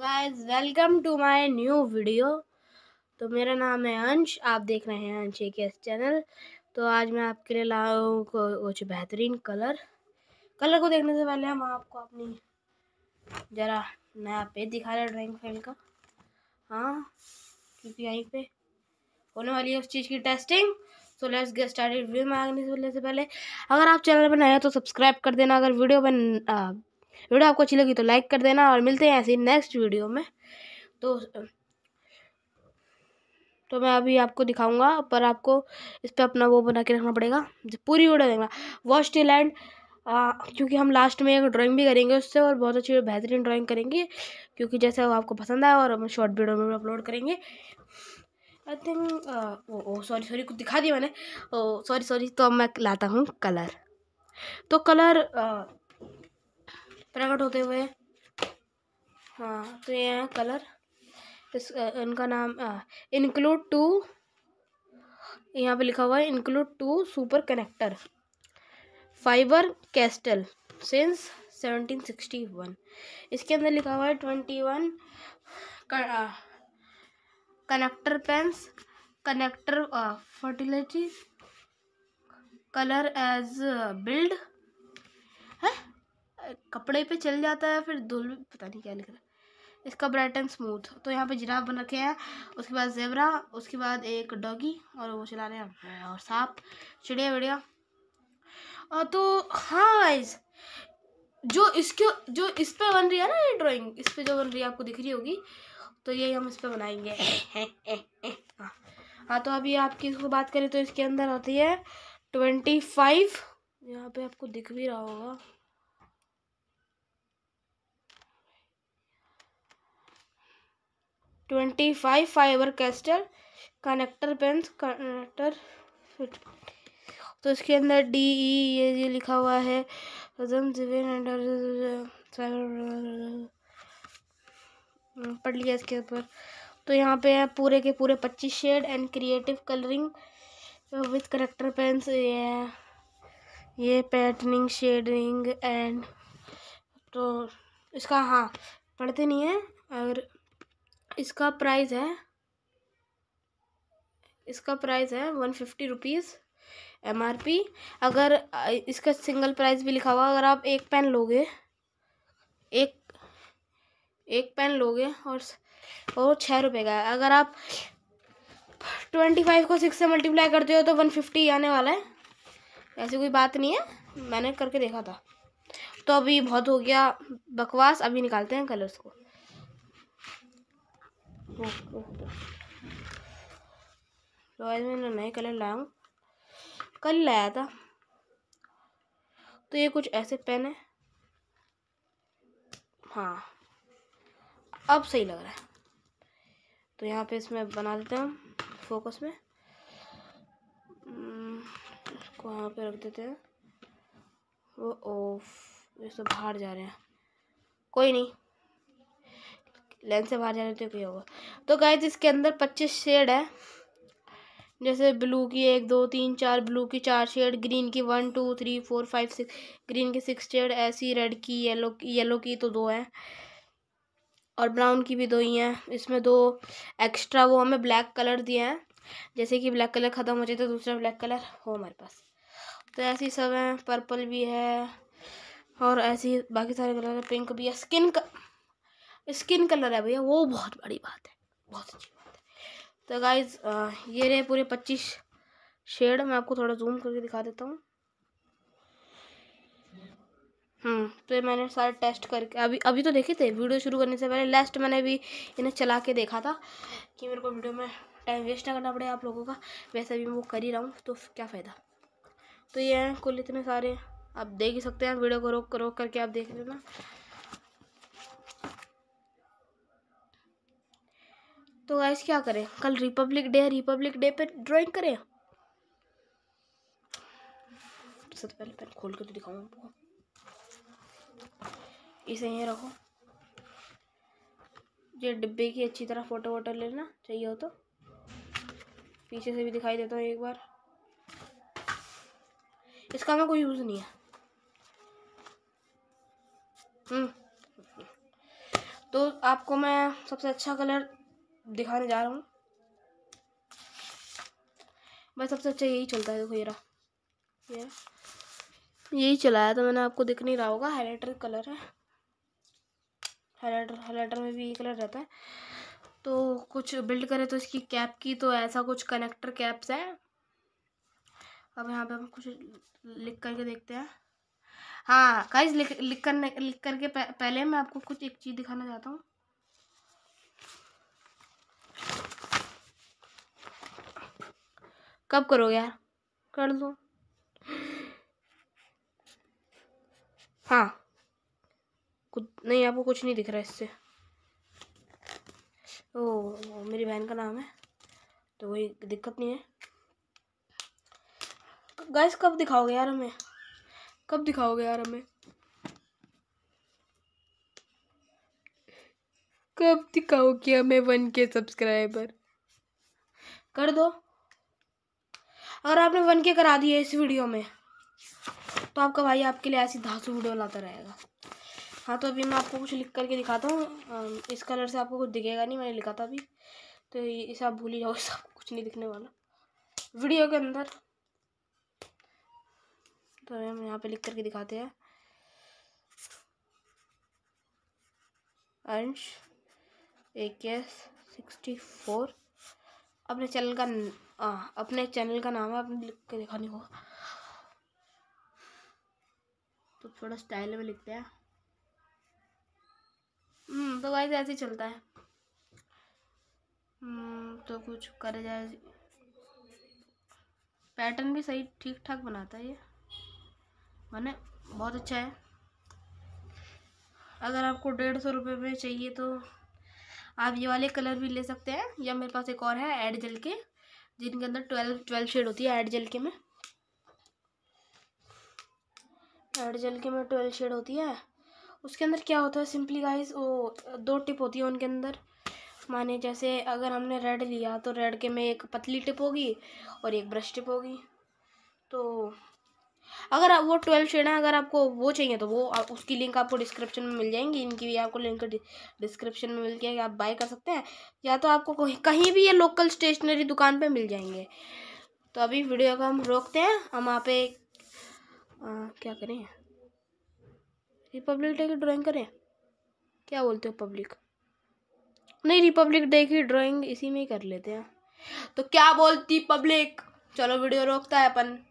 Guys welcome to my new video तो मेरा नाम है अंश आप देख रहे हैं अंश के एस चैनल तो आज मैं आपके लिए लाया हूँ कुछ बेहतरीन कलर कलर को देखने से पहले हम आपको अपनी ज़रा नया पेज दिखा रहे हैं ड्राइंग फाइल का हाँ क्योंकि यहीं पे होने वाली है उस चीज़ की testing so let's get started view में से पहले अगर आप चैनल पर नए हो तो सब्सक्राइब कर देना अगर वीडियो बन वीडियो आपको अच्छी लगी तो लाइक कर देना और मिलते हैं ऐसे नेक्स्ट वीडियो में तो तो मैं अभी आपको दिखाऊंगा पर आपको इस पर अपना वो बना के रखना पड़ेगा पूरी वीडियो देखना वॉच टी लैंड क्योंकि हम लास्ट में एक ड्राइंग भी करेंगे उससे और बहुत अच्छी बेहतरीन ड्राइंग करेंगे क्योंकि जैसे वो आपको पसंद आया और हम शॉर्ट वीडियो में भी अपलोड करेंगे आई थिंक सॉरी सॉरी कुछ दिखा दिया मैंने सॉरी सॉरी तो अब मैं लाता हूँ कलर तो कलर प्रकट होते हुए हाँ तो ये हैं कलर इस इनका नाम इंक्लूड टू यहाँ पे लिखा हुआ है include two super connector Faber Castell since 1761 इसके अंदर लिखा हुआ है twenty one connector pens connector fertility colour age build कपड़े पे चल जाता है फिर धुल पता नहीं क्या निकल रहा है इसका ब्राइट एंड स्मूथ तो यहाँ पे जिराफ बन रखे हैं उसके बाद जेबरा उसके बाद एक डॉगी और वो चला रहे हैं और सांप चिड़िया विड़िया और तो हाँ गाइज जो इसके जो इस पर बन रही है ना ये ड्राइंग इस पर जो बन रही है आपको दिख रही होगी तो यही हम इस पर बनाएंगे हाँ हाँ तो अभी आपकी इसको बात करें तो इसके अंदर होती है ट्वेंटी फाइव यहाँ पे आपको दिख भी रहा होगा twenty five Faber Castell connector pens connector fit तो इसके अंदर डी ई e, ये ये लिखा हुआ है पढ़ लिया इसके ऊपर तो यहाँ पे है पूरे के पूरे पच्चीस shade and creative colouring with character pens ये ये पैटर्निंग शेडिंग एंड तो इसका हाँ पढ़ते नहीं है और इसका प्राइस है इसका प्राइस है one fifty rupees M R P अगर इसका सिंगल प्राइस भी लिखा हुआ अगर आप एक पेन लोगे एक एक पेन लोगे और और छः रुपये का है अगर आप ट्वेंटी फाइव को सिक्स से मल्टीप्लाई करते हो तो वन फिफ्टी आने वाला है ऐसी कोई बात नहीं है मैंने करके देखा था तो अभी बहुत हो गया बकवास अभी निकालते हैं कलर्स को आज मैंने नए कलर लाया हूँ कल लाया था तो ये कुछ ऐसे पेन है हाँ अब सही लग रहा है तो यहाँ पे इसमें बना देते हैं फोकस में इसको यहाँ पे रख देते हैं वो ओफ ये सब बाहर जा रहे हैं कोई नहीं लेंस से बाहर जाने तो क्या होगा तो गाइज इसके अंदर पच्चीस शेड है जैसे ब्लू की एक दो तीन चार ब्लू की चार शेड ग्रीन की one two three four five six green की सिक्स शेड ऐसी रेड की येलो की येलो की तो दो हैं और ब्राउन की भी दो ही हैं इसमें दो एक्स्ट्रा वो हमें ब्लैक कलर दिए हैं जैसे कि ब्लैक कलर ख़त्म हो जाए तो दूसरा ब्लैक कलर हो हमारे पास तो ऐसे ही सब हैं पर्पल भी है और ऐसी बाकी सारे कलर पिंक भी है स्किन का स्किन कलर है भैया वो बहुत बड़ी बात है बहुत अच्छी बात है तो गाइज ये रहे पूरे पच्चीस शेड मैं आपको थोड़ा जूम करके दिखा देता हूँ हम्म, तो ये मैंने सारे टेस्ट करके अभी अभी तो देखे थे वीडियो शुरू करने से पहले लास्ट मैंने भी इन्हें चला के देखा था कि मेरे को वीडियो में टाइम वेस्ट ना करना पड़े आप लोगों का वैसे भी मैं वो कर ही रहा हूँ तो क्या फ़ायदा तो ये हैं कुल इतने सारे आप देख ही सकते हैं वीडियो को रोक रोक करके आप देख लेना तो गाइस क्या करें कल रिपब्लिक डे है रिपब्लिक डे पे ड्राइंग करें सबसे पहले पेन खोल के तो दिखाऊँ आपको इसे यहीं रखो ये डिब्बे की अच्छी तरह फ़ोटो वोटो लेना चाहिए हो तो पीछे से भी दिखाई देता हूँ एक बार इसका मैं कोई यूज़ नहीं है हम्म। तो आपको मैं सबसे अच्छा कलर दिखाने जा रहा हूँ बस सबसे अच्छा यही चलता है देखो ये यही चलाया तो मैंने आपको दिख नहीं रहा होगा हाईलाइटर कलर है हाईलाइटर हाईलाइटर में भी ये कलर रहता है तो कुछ बिल्ड करें तो इसकी कैप की तो ऐसा कुछ कनेक्टर कैप्स है अब यहाँ पे हम कुछ लिख करके देखते हैं हाँ का लिख लिख करने लिख करके पहले मैं आपको कुछ एक चीज़ दिखाना चाहता हूँ कब करोगे यार कर दो हाँ कुछ नहीं आपको कुछ नहीं दिख रहा इससे ओ मेरी बहन का नाम है तो वही दिक्कत नहीं है गैस कब दिखाओगे यार हमें कब दिखाओगे यार हमें कब दिखाओगे हमें वन के सब्सक्राइबर कर दो अगर आपने वन के करा दिए इस वीडियो में तो आपका भाई आपके लिए ऐसी धांसू वीडियो लाता रहेगा हाँ तो अभी मैं आपको कुछ लिख करके दिखाता हूँ इस कलर से आपको कुछ दिखेगा नहीं मैंने लिखा था अभी तो इसे आप भूल ही जाओ इसका कुछ नहीं दिखने वाला वीडियो के अंदर तो हम यहाँ पे लिख करके दिखाते हैं अंश ए के सिक्सटी फोर अपने चैनल का आ, अपने चैनल का नाम है अपने लिख के दिखाने को तो थोड़ा स्टाइल में लिखते हैं हम्म, तो वाइज ऐसे ही चलता है हम्म, तो कुछ कर जाए पैटर्न भी सही ठीक ठाक बनाता है ये मैंने बहुत अच्छा है अगर आपको डेढ़ सौ रुपये में चाहिए तो आप ये वाले कलर भी ले सकते हैं या मेरे पास एक और है एड जल के जिनके अंदर ट्वेल्व ट्वेल्व शेड होती है एड जल के में एड जल के में ट्वेल्व शेड होती है उसके अंदर क्या होता है सिंपली गाइस वो दो टिप होती है उनके अंदर माने जैसे अगर हमने रेड लिया तो रेड के में एक पतली टिप होगी और एक ब्रश टिप होगी तो अगर आप वो ट्वेल्व शेड है अगर आपको वो चाहिए तो वो उसकी लिंक आपको डिस्क्रिप्शन में मिल जाएंगी इनकी भी आपको लिंक डिस्क्रिप्शन में मिल जाएगी आप बाय कर सकते हैं या तो आपको कहीं भी ये लोकल स्टेशनरी दुकान पर मिल जाएंगे तो अभी वीडियो को हम रोकते हैं हम आप एक क्या करें रिपब्लिक डे की ड्राइंग करें क्या बोलते हो पब्लिक नहीं रिपब्लिक डे की ड्राइंग इसी में ही कर लेते हैं तो क्या बोलती पब्लिक चलो वीडियो रोकता है अपन